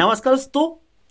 नमस्कार दोस्तों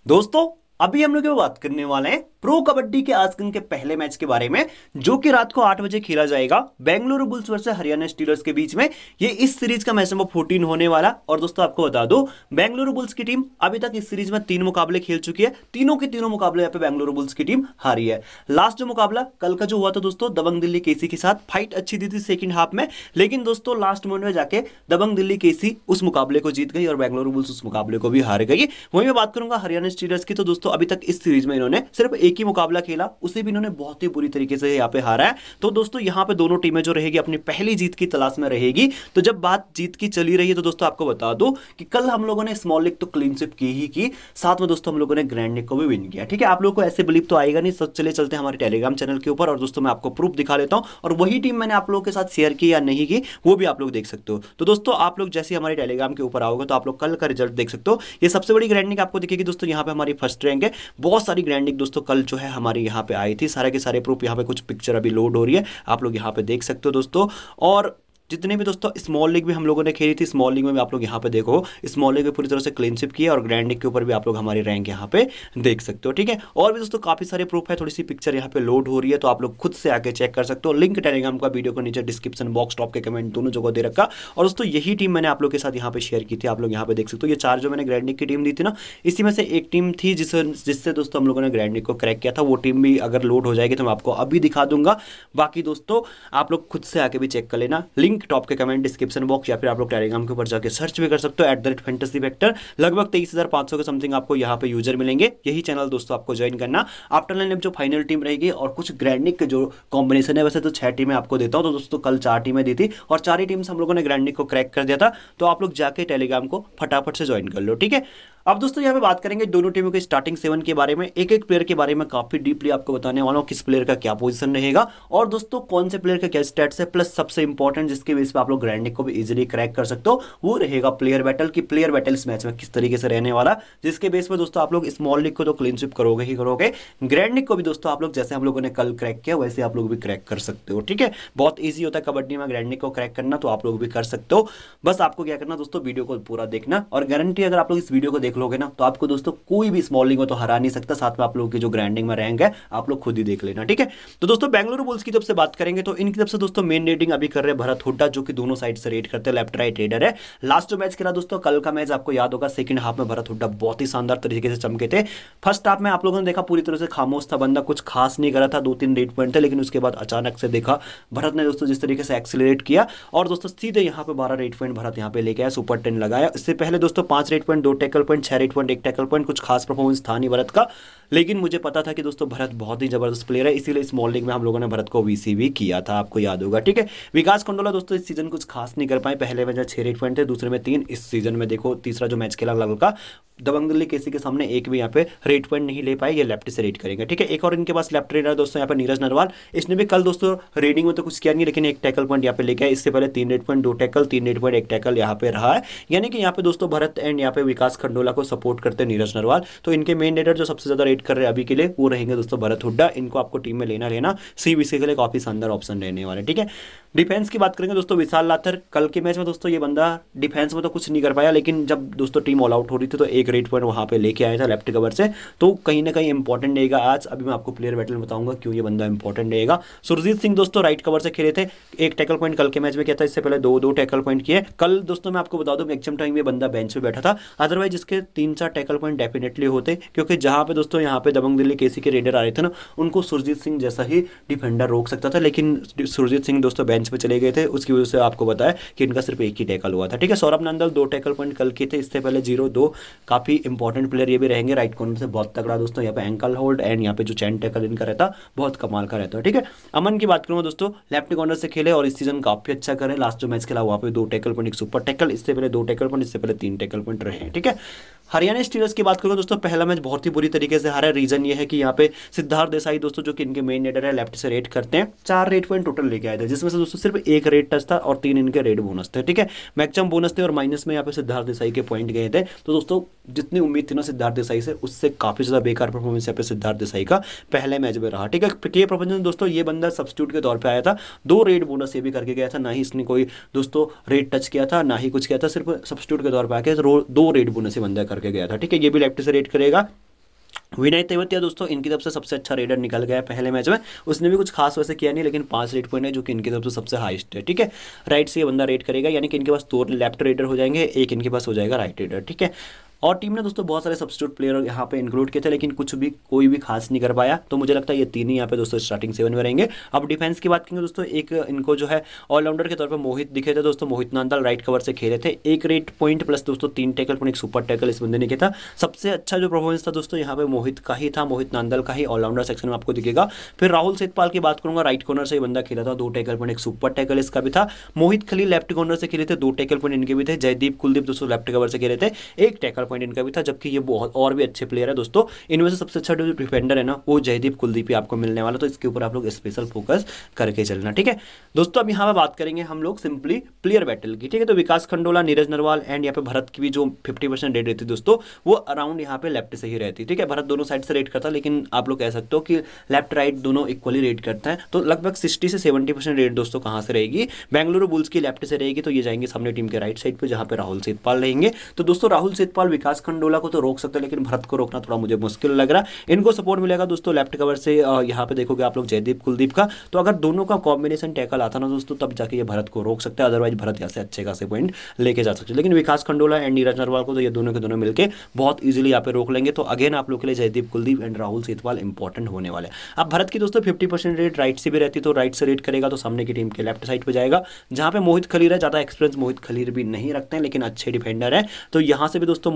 दोस्तों अभी हम लोग बात करने वाले हैं प्रो कबड्डी के आस्किन के पहले मैच के बारे में जो कि रात को आठ बजे खेला जाएगा Bengaluru Bulls versus Haryana Steelers के बीच में ये इस सीरीज का मैच नंबर फोर्टीन होने वाला और दोस्तों आपको बता दो बेंगलुरु बुल्स की टीम अभी तक इस सीरीज में तीन मुकाबले खेल चुकी है तीनों के तीनों मुकाबले यहाँ पे बेंगलुरु बुल्स की टीम हारी है लास्ट जो मुकाबला कल का जो हुआ था दोस्तों दबंग दिल्ली केसी के साथ फाइट अच्छी दी थी सेकंड हाफ में लेकिन दोस्तों लास्ट मोमेंट में जाके दबंग दिल्ली केसी उस मुकाबले को जीत गई और बेंगलुरु बुल्स उस मुकाबले को भी हार गई वहीं मैं बात करूंगा हरियाणा स्टीलर्स की तो दोस्तों अभी तक इस सीरीज में इन्होंने सिर्फ एक एक ही मुकाबला खेला उसे भी इन्होंने बहुत ही बुरी तरीके से यहाँ पे हारा है तो दोस्तों यहाँ पे दोनों टीमें जो रहेगी अपनी पहली जीत की तलाश में रहेगी तो जब बात जीत की चली रही है तो दोस्तों आपको बता दो कि कल हम लोगों ने स्मॉल लीग तो क्लीनशिप की ही की साथ में दोस्तों हम लोगों ने ग्रैंड लीग को भी विन किया ठीक है आप लोग को ऐसे बिलीव तो आएगा नहीं सब चले चलते हमारे टेलीग्राम चैनल के ऊपर और दोस्तों मैं आपको प्रूफ दिखा लेता हूँ और वही टीम मैंने आप लोगों के साथ शेयर की या नहीं की वो भी आप लोग देख सकते हो तो दोस्तों आप लोग जैसे हमारे टेलीग्राम के ऊपर आओगे तो आप लोग कल का रिजल्ट देख सकते हो ये सबसे बड़ी ग्रैंड लीग आपको दिखेगी दोस्तों यहाँ पे हमारी फर्स्ट रैंक है बहुत सारी ग्रैंड लीग दोस्तों कल कल जो है हमारे यहाँ पे आई थी सारे के सारे प्रूफ यहाँ पे कुछ पिक्चर अभी लोड हो रही है आप लोग यहाँ पे देख सकते हो दोस्तों और जितने भी दोस्तों स्मॉल लीग भी हम लोगों ने खेली थी स्मॉल लीग में भी आप लोग यहाँ पे देखो स्मॉल लीग में पूरी तरह से क्लीनशिप किया और ग्रैंड लीग के ऊपर भी आप लोग हमारी रैंक यहाँ पे देख सकते हो ठीक है और भी दोस्तों काफी सारे प्रूफ है थोड़ी सी पिक्चर यहाँ पे लोड हो रही है तो आप लोग खुद से आके चेक कर सकते हो लिंक टेलीग्राम का वीडियो को नीचे डिस्क्रिप्शन बॉक्स टॉप के कमेंट दोनों जगह दे रखा और दोस्तों यही टीम मैंने आप लोग के साथ यहाँ पे शेयर की थी आप लोग यहाँ पे देख सकते हो ये चार जो मैंने ग्रैंड लीग की टीम दी थी ना इसी में से एक टीम थी जिस जिससे दोस्तों हम लोगों ने ग्रैंड लीग को क्रैक किया था वो टीम भी अगर लोड हो जाएगी तो मैं आपको अभी दिखा दूंगा बाकी दोस्तों आप लोग खुद से आके भी चेक कर लेना लिंक लिंक टॉप के कमेंट डिस्क्रिप्शन बॉक्स या फिर आप लोग टेलीग्राम के ऊपर जाकर सर्च भी कर सकते हो एट द रेट फेंटेसी वैक्टर लगभग तेईस हज़ार पांच सौ के समथिंग आपको यहाँ पे यूजर मिलेंगे यही चैनल दोस्तों आपको ज्वाइन करना आफ्टर लाइन जो फाइनल टीम रहेगी और कुछ ग्रैंडिक के जो कॉम्बिनेशन है वैसे तो छह टीमें आपको देता हूँ तो दोस्तों कल चार टीमें दी थी और चार ही टीम्स हम लोगों ने ग्रैंडिक को क्रैक कर दिया था तो आप लोग जाके टेलीग्राम को फटाफट से ज्वाइन कर लो ठीक है अब दोस्तों यहाँ पे बात करेंगे दोनों टीमों के स्टार्टिंग सेवन के बारे में एक एक प्लेयर के बारे में काफी डीपली आपको बताने वाला हूँ किस प्लेयर का क्या पोजीशन रहेगा और दोस्तों कौन से प्लेयर का क्या स्टेट्स है प्लस सबसे इंपॉर्टेंट जिसके बेस पे आप लोग ग्रैंडिंग को भी इजिली क्रैक कर सकते हो वो रहेगा प्लेयर बैटल की प्लेयर बैटल इस मैच में किस तरीके से रहने वाला जिसके बेस पर दोस्तों आप लोग स्मॉल लीग को तो क्लीन स्विप करोगे ही करोगे ग्रैंडिक को भी दोस्तों आप लोग जैसे हम लोगों ने कल क्रैक किया वैसे आप लोग भी क्रैक कर सकते हो ठीक है बहुत ईजी होता है कबड्डी में ग्रैंडिक को क्रैक करना तो आप लोग भी कर सकते हो बस आपको क्या करना दोस्तों वीडियो को पूरा देखना और गारंटी अगर आप लोग इस वीडियो को देख लोगे ना तो आपको दोस्तों कोई भी स्मॉल लीग में तो हरा नहीं सकता साथ में आप लोगों की जो ग्रैंडिंग में रैंक है आप लोग खुद ही देख लेना ठीक है तो दोस्तों बैंगलुरु बुल्स की जब से बात करेंगे तो इनकी तरफ से दोस्तों मेन रेटिंग अभी कर रहे भरत हुड्डा जो कि दोनों साइड से रेट करते हैं लेफ्ट राइट रेडर है लास्ट जो मैच खेला दोस्तों कल का मैच आपको याद होगा सेकंड हाफ में भरत हुड्डा बहुत ही शानदार तरीके से चमके थे फर्स्ट हाफ में आप लोगों ने देखा पूरी तरह से खामोश था बंदा कुछ खास नहीं करा था दो तीन रेट पॉइंट थे लेकिन उसके बाद अचानक से देखा भरत ने दोस्तों जिस तरीके से एक्सिलरेट किया और दोस्तों सीधे यहाँ पे बारह रेट पॉइंट भरत यहाँ पे लेके आया सुपर टेन लगाया इससे पहले दोस्तों पांच रेट पॉइंट दो टेकल पॉइंट पॉइंट छह रेट पॉइंट एक टैकल पॉइंट कुछ खास परफॉर्मेंस था नहीं भरत का लेकिन मुझे पता था कि दोस्तों भरत बहुत ही जबरदस्त प्लेयर है इसीलिए स्मॉल लीग में हम लोगों ने भरत को वीसी भी किया था आपको याद होगा ठीक है विकास कंडोला दोस्तों इस सीजन कुछ खास नहीं कर पाए पहले में जो छह रेट पॉइंट थे दूसरे में तीन इस सीजन में देखो तीसरा जो मैच खेला लगल का दबंग दिल्ली केसी के सामने एक भी यहाँ पे रेट पॉइंट नहीं ले पाए ये लेफ्ट से रेट करेंगे ठीक है एक और इनके पास लेफ्ट रेडर दोस्तों यहाँ पर नीरज नरवाल इसने भी कल दोस्तों रेडिंग में तो कुछ किया नहीं लेकिन एक टैकल पॉइंट यहाँ पे लेके इससे पहले तीन रेट पॉइंट दो टैकल तीन रेट पॉइंट एक टैकल यहाँ पे रहा है यानी कि यहाँ पे दोस्तों भरत एंड यहाँ पे विकास खंडोला बुमराह को सपोर्ट करते हैं नीरज नरवाल तो इनके मेन लीडर जो सबसे ज़्यादा रेट कर रहे हैं अभी के लिए वो रहेंगे दोस्तों भरत हुड्डा इनको आपको टीम में लेना रहना सी सीबीसी के लिए काफ़ी शानदार ऑप्शन रहने वाले ठीक है डिफेंस की बात करेंगे दोस्तों विशाल लाथर कल के मैच में दोस्तों ये बंदा डिफेंस में तो कुछ नहीं कर पाया लेकिन जब दोस्तों टीम ऑल आउट हो रही थी तो एक रेट पॉइंट वहाँ पे लेके आया था लेफ्ट कवर से तो कहीं ना कहीं इंपॉर्टेंट रहेगा आज अभी मैं आपको प्लेयर बैटल बताऊंगा क्यों ये बंदा इंपॉर्टेंट रहेगा सुरजीत सिंह दोस्तों राइट कवर से खेले थे एक टैकल पॉइंट कल के मैच में किया था इससे पहले दो दो टैकल पॉइंट किए कल दोस्तों मैं आपको बता दूँ मैक्सिमम टाइम ये बंदा बेंच पर बैठा था अदरवाइज जिसके तीन चार टैकल पॉइंट डेफिनेटली होते क्योंकि जहां पे दोस्तों यहाँ पे दबंग दिल्ली केसी के रेडर आ रहे थे ना उनको सुरजीत सिंह जैसा ही डिफेंडर रोक सकता था लेकिन सुरजीत सिंह दोस्तों बेंच पे चले गए थे उसकी वजह से आपको बताया कि इनका सिर्फ एक ही टैकल हुआ था ठीक है सौरभ नंदल दो टैकल पॉइंट कल के थे इससे पहले जीरो दो काफ़ी इंपॉर्टेंट प्लेयर ये भी रहेंगे राइट कॉर्नर से बहुत तगड़ा दोस्तों यहाँ पे एंकल होल्ड एंड यहाँ पे जो चैन टैकल इनका रहता बहुत कमाल का रहता है ठीक है अमन की बात करूँ दोस्तों लेफ्ट कॉर्नर से खेले और इस सीजन काफ़ी अच्छा करे लास्ट जो मैच खेला वहाँ पे दो टैकल पॉइंट एक सुपर टैकल इससे पहले दो टैकल पॉइंट इससे पहले तीन टैकल पॉइंट रहे ठीक है हरियाणा स्टीलर्स की बात करूँ दोस्तों पहला मैच बहुत ही बुरी तरीके से हारा रीजन ये है कि यहाँ पे सिद्धार्थ देसाई दोस्तों जो कि इनके मेन रेडर है लेफ्ट से रेट करते हैं चार रेट पॉइंट टोटल लेके आए थे जिसमें से दोस्तों सिर्फ एक रेट टच था और तीन इनके रेट बोनस थे ठीक है मैक्सिमम बोनस थे और माइनस में यहाँ पे सिद्धार्थ देसाई के पॉइंट गए थे तो दोस्तों जितनी उम्मीद थी ना सिद्धार्थ देसाई से उससे काफ़ी ज़्यादा बेकार परफॉर्मेंस है पे सिद्धार्थ देसाई का पहले मैच में रहा ठीक है के प्रबंधन दोस्तों ये बंदा सब्सिट्यूट के तौर पे आया था दो रेड बोनस ये भी करके गया था ना ही इसने कोई दोस्तों रेड टच किया था ना ही कुछ किया था सिर्फ सब्सिट्यूट के तौर पर आके तो दो रेड बोनस ये बंदा करके गया था ठीक है ये भी लेफ्ट से रेड करेगा विनय तेवतिया दोस्तों इनकी तरफ से सबसे अच्छा रेडर निकल गया पहले मैच में उसने भी कुछ खास वैसे किया नहीं लेकिन पांच रेड पॉइंट है जो कि इनकी तरफ से सबसे हाईस्ट है ठीक है राइट से ये बंदा रेड करेगा यानी कि इनके पास दो लेफ्ट रेडर हो जाएंगे एक इनके पास हो जाएगा राइट रेडर ठीक है और टीम ने दोस्तों बहुत सारे सब्सिट्यूट प्लेयर यहाँ पे इंक्लूड किए थे लेकिन कुछ भी कोई भी खास नहीं कर पाया तो मुझे लगता है ये तीन ही यहाँ पे दोस्तों स्टार्टिंग सेवन में रहेंगे अब डिफेंस की बात करेंगे दोस्तों एक इनको जो है ऑलराउंडर के तौर पर मोहित दिखे थे दोस्तों मोहित नांदल राइट कवर से खेले थे एक रेट पॉइंट प्लस दोस्तों तीन टैकल पर एक सुपर टैकल इस बंदे ने किया था सबसे अच्छा जो परफॉर्मेंस था दोस्तों यहाँ पे मोहित का ही था मोहित नांदल का ही ऑलराउंडर सेक्शन में आपको दिखेगा फिर राहुल सेतपाल की बात करूंगा राइट कॉर्नर से बंदा खेला था दो टैकल पर एक सुपर टैकल इसका भी था मोहित खली लेफ्ट कॉर्नर से खेले थे दो टैकल पर इनके भी थे जयदीप कुलदीप दोस्तों लेफ्ट कवर से खेले थे एक टैकल पॉइंट इनका भी था जबकि ये बहुत और भी अच्छे प्लेयर है दोस्तों इनमें से सबसे अच्छा जो डिफेंडर है ना वो जयदीप कुलदीप ही आपको मिलने वाला तो इसके ऊपर आप लोग स्पेशल फोकस करके चलना ठीक है दोस्तों अब यहाँ पर बात करेंगे हम लोग सिंपली प्लेयर बैटल की ठीक है तो विकास खंडोला नीरज नरवाल एंड यहाँ पे भरत की भी जो फिफ्टी परसेंट रेट रहती दोस्तों वो अराउंड यहाँ पे लेफ्ट से ही रहती ठीक है भरत दोनों साइड से रेट करता लेकिन आप लोग कह सकते हो कि लेफ्ट राइट दोनों इक्वली रेट करते हैं तो लगभग सिक्सटी से सेवेंटी रेट दोस्तों कहाँ से रहेगी बेंगलुरु बुल्स की लेफ्ट से रहेगी तो ये जाएंगे सामने टीम के राइट साइड पर जहाँ पे राहुल सेतपाल रहेंगे तो दोस्तों राहुल सेतपाल विकास खंडोला को तो रोक सकते हैं लेकिन भरत को रोकना थोड़ा मुझे मुश्किल लग रहा है इनको सपोर्ट मिलेगा दोस्तों लेफ्ट कवर से यहाँ पे देखोगे आप लोग जयदीप कुलदीप का तो अगर दोनों का कॉम्बिनेशन टैकल आता ना दोस्तों तब जाके ये भरत को रोक सकता है अदरवाइज भरत यहाँ से अच्छे खासे पॉइंट लेके जा सकते लेकिन विकास खंडोला एंड नीरज नरवाल को तो ये दोनों के दोनों मिलकर बहुत ईजिली यहाँ पे रोक लेंगे तो अगेन आप लोग के लिए जयदीप कुलदीप एंड राहुल सेतवाल इंपॉर्टेंट होने वाले अब भरत की दोस्तों फिफ्टी परसेंट रेट राइट से भी रहती तो राइट से रेट करेगा तो सामने की टीम के लेफ्ट साइड पर जाएगा जहाँ पे मोहित खलीर है ज़्यादा एक्सपीरियंस मोहित खलीर भी नहीं रखते हैं लेकिन अच्छे डिफेंडर है तो यहाँ से भी दोस्तों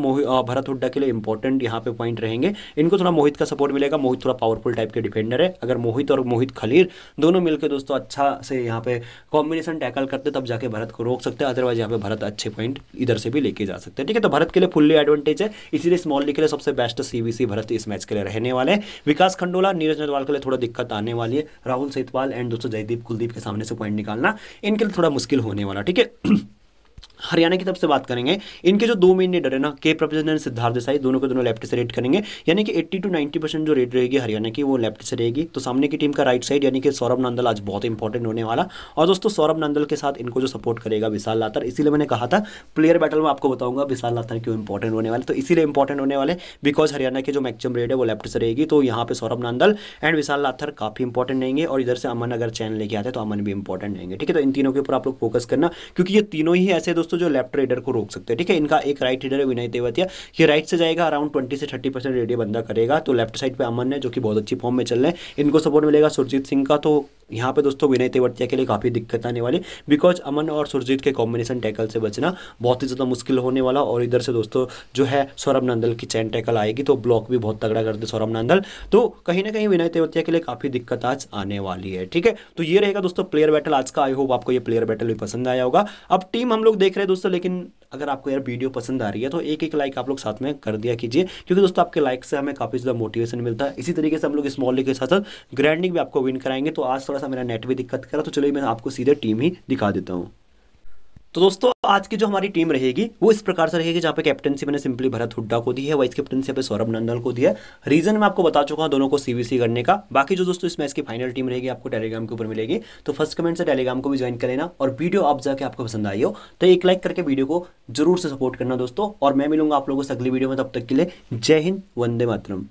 भरत हुड्डा के लिए इंपॉर्टेंट यहाँ पे पॉइंट रहेंगे इनको थोड़ा मोहित का सपोर्ट मिलेगा मोहित थोड़ा पावरफुल टाइप के डिफेंडर है अगर मोहित और मोहित खलीर दोनों मिलकर दोस्तों अच्छा से यहाँ पे कॉम्बिनेशन टैकल करते तब जाके भरत को रोक सकते हैं अदरवाइज यहाँ पे भरत अच्छे पॉइंट इधर से भी लेके जा सकते हैं ठीक है तो भरत के लिए फुल्ली एडवांटेज है इसीलिए स्मॉल लीग के लिए सबसे बेस्ट सीबीसी भरत इस मैच के लिए रहने वाले हैं विकास खंडोला नीरज नरवाल के लिए थोड़ा दिक्कत आने वाली है राहुल सेतवाल एंड दोस्तों जयदीप कुलदीप के सामने से पॉइंट निकालना इनके लिए थोड़ा मुश्किल होने वाला ठीक है हरियाणा की तरफ से बात करेंगे इनके जो दो मेन लीडर है ना के प्रोफेसर एंड सिद्धार्थ देसाई दोनों को दोनों लेफ्ट से रेट करेंगे यानी कि 80 टू 90 परसेंट जो रेट रहेगी हरियाणा की वो लेफ्ट से रहेगी तो सामने की टीम का राइट साइड यानी कि सौरभ नंदल आज बहुत इंपॉर्टेंट होने वाला और दोस्तों सौरभ नंदल के साथ इनको जो सपोर्ट करेगा विशाल लातर इसीलिए मैंने कहा था प्लेयर बैटल में आपको बताऊंगा विशाल लातर क्यों इंपॉर्टेंट होने वाले तो इसीलिए इंपॉर्टेंट होने वाले बिकॉज हरियाणा के जो मैक्सिमम रेट है वो लेफ्ट से रहेगी तो यहाँ पर सौरभ नंदल एंड विशाल लाथर काफी इंपॉर्टेंट रहेंगे और इधर से अमन अगर चैन लेके आते तो अमन भी इंपॉर्टेंट रहेंगे ठीक है तो इन तीनों के ऊपर आप लोग फोकस करना क्योंकि ये तीनों ही ऐसे दोस्तों जो लेफ्ट रेडर को रोक सकते हैं ठीक है इनका एक राइट रेडर है विनय तेवतिया ये राइट से जाएगा अराउंड ट्वेंटी से थर्टी परसेंट रेडियो बंदा करेगा तो लेफ्ट साइड पर अमन है जो कि बहुत अच्छी फॉर्म में चल रहे हैं इनको सपोर्ट मिलेगा सुरजीत सिंह का तो यहाँ पे दोस्तों विनय तेवटिया के लिए काफ़ी दिक्कत आने वाली बिकॉज अमन और सुरजीत के कॉम्बिनेशन टैकल से बचना बहुत ही ज़्यादा मुश्किल होने वाला और इधर से दोस्तों जो है सौरभ नंदल की चैन टैकल आएगी तो ब्लॉक भी बहुत तगड़ा कर दे सौरभ नंदल तो कहीं ना कहीं विनय तेवतिया के लिए काफ़ी दिक्कत आज आने वाली है ठीक है तो ये रहेगा दोस्तों प्लेयर बैटल आज का आई होप आपको ये प्लेयर बैटल भी पसंद आया होगा अब टीम हम लोग देख रहे हैं दोस्तों लेकिन अगर आपको यार वीडियो पसंद आ रही है तो एक एक लाइक आप लोग साथ में कर दिया कीजिए क्योंकि दोस्तों आपके लाइक से हमें काफ़ी ज़्यादा मोटिवेशन मिलता है इसी तरीके से हम लोग स्मॉल लीग के साथ साथ ग्रैंडिंग भी आपको विन कराएंगे तो आज थोड़ा सा मेरा नेट भी दिक्कत करा तो चलिए मैं आपको सीधे टीम ही दिखा देता हूँ तो दोस्तों आज की जो हमारी टीम रहेगी वो इस प्रकार से रहेगी जहाँ पे कैप्टनसी मैंने सिंपली भरत हुड्डा को दी है वाइस कैप्टनसी पे सौरभ नंदल को दी है रीजन मैं आपको बता चुका हूँ दोनों को सीवीसी करने का बाकी जो दोस्तों इस मैच की फाइनल टीम रहेगी आपको टेलीग्राम के ऊपर मिलेगी तो फर्स्ट कमेंट से टेलीग्राम को भी ज्वाइन कर लेना और वीडियो आप जाकर आपको पसंद आई हो तो एक लाइक करके वीडियो को जरूर से सपोर्ट करना दोस्तों और मैं मिलूंगा आप लोगों से अगली वीडियो में तब तक के लिए जय हिंद वंदे मातरम